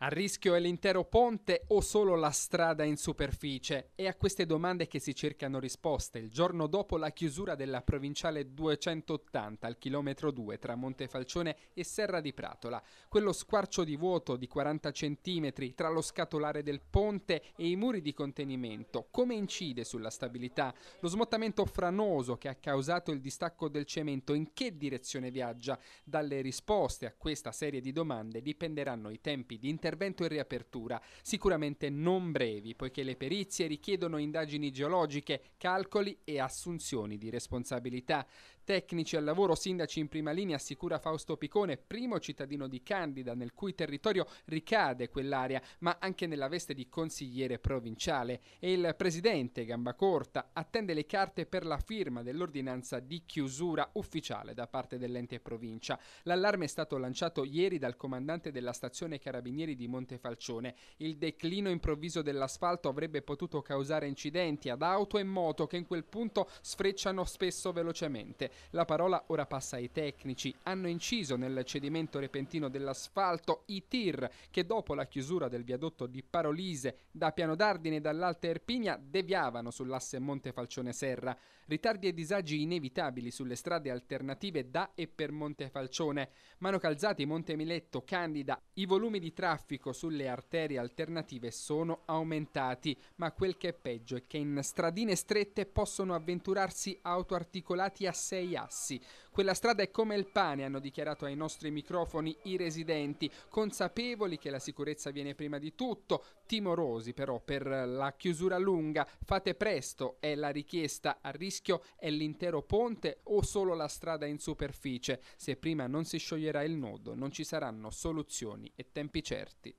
A rischio è l'intero ponte o solo la strada in superficie? È a queste domande che si cercano risposte il giorno dopo la chiusura della provinciale 280 al chilometro 2 tra Montefalcione e Serra di Pratola. Quello squarcio di vuoto di 40 cm tra lo scatolare del ponte e i muri di contenimento, come incide sulla stabilità? Lo smottamento franoso che ha causato il distacco del cemento, in che direzione viaggia? Dalle risposte a questa serie di domande dipenderanno i tempi di intervento intervento e riapertura, sicuramente non brevi, poiché le perizie richiedono indagini geologiche, calcoli e assunzioni di responsabilità. Tecnici al lavoro, sindaci in prima linea, assicura Fausto Picone, primo cittadino di Candida, nel cui territorio ricade quell'area, ma anche nella veste di consigliere provinciale. E il presidente Gambacorta attende le carte per la firma dell'ordinanza di chiusura ufficiale da parte dell'ente provincia. L'allarme è stato lanciato ieri dal comandante della stazione Carabinieri di Montefalcione. Il declino improvviso dell'asfalto avrebbe potuto causare incidenti ad auto e moto che in quel punto sfrecciano spesso velocemente. La parola ora passa ai tecnici. Hanno inciso nel cedimento repentino dell'asfalto i tir che dopo la chiusura del viadotto di Parolise da Piano d'Ardine e dall'Alta Erpigna deviavano sull'asse Montefalcione Serra. Ritardi e disagi inevitabili sulle strade alternative da e per Montefalcione. Mano Calzati, Montemiletto, Candida, i volumi di traffico traffico sulle arterie alternative sono aumentati, ma quel che è peggio è che in stradine strette possono avventurarsi auto articolati a sei assi, quella strada è come il pane, hanno dichiarato ai nostri microfoni i residenti, consapevoli che la sicurezza viene prima di tutto, timorosi però per la chiusura lunga. Fate presto, è la richiesta. A rischio è l'intero ponte o solo la strada in superficie. Se prima non si scioglierà il nodo, non ci saranno soluzioni e tempi certi.